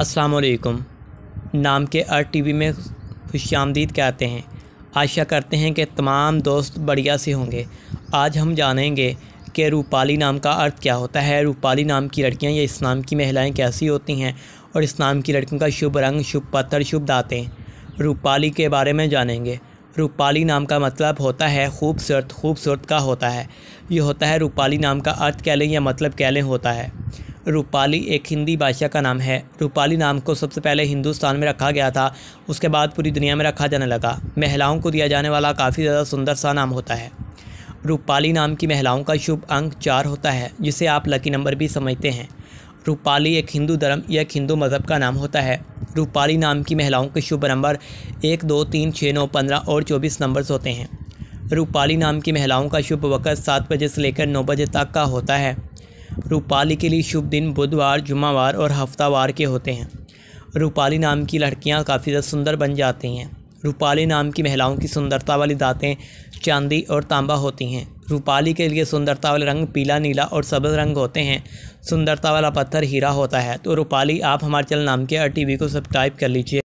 अस्सलाम नाम के आर टीवी में खुश आमदीद कहते हैं आशा करते हैं कि तमाम दोस्त बढ़िया से होंगे आज हम जानेंगे कि रूपाली नाम का अर्थ क्या होता है रूपाली नाम की लड़कियां या इस्लाम की महिलाएं कैसी होती हैं और इस्लाम की लड़कियों का शुभ रंग शुभ पत्थर शुभ दातें रूपाली के बारे में जानेंगे रूपाली नाम का मतलब होता है खूबसूरत खूबसूरत का होता है ये होता है रूपाली नाम का अर्थ कह लें या मतलब कह लें होता है रूपाली एक हिंदी भाषा का नाम है रूपाली नाम को सबसे पहले हिंदुस्तान में रखा गया था उसके बाद पूरी दुनिया में रखा जाने लगा महिलाओं को दिया जाने वाला काफ़ी ज़्यादा सुंदर सा नाम होता है रूपाली नाम की महिलाओं का शुभ अंक चार होता है जिसे आप लकी नंबर भी समझते हैं रूपाली एक हिंदू धर्म या एक हिंदू मज़हब का नाम होता है रूपाली नाम की महिलाओं के शुभ नंबर एक दो तीन छः नौ पंद्रह और चौबीस नंबर्स होते हैं रूपाली नाम की महिलाओं का शुभ वक़्त सात बजे से लेकर नौ बजे तक का होता है रूपाली के लिए शुभ दिन बुधवार जुम्मावार और हफ्तावार के होते हैं रूपाली नाम की लड़कियाँ काफ़ी ज़्यादा सुंदर बन जाती हैं रूपाली नाम की महिलाओं की सुंदरता वाली दांतें चांदी और तांबा होती हैं रूपाली के लिए सुंदरता वाले रंग पीला नीला और सब्ज रंग होते हैं सुंदरता वाला पत्थर हीरा होता है तो रूपाली आप हमारे चैनल नाम के टी वी को सब्सक्राइब कर लीजिए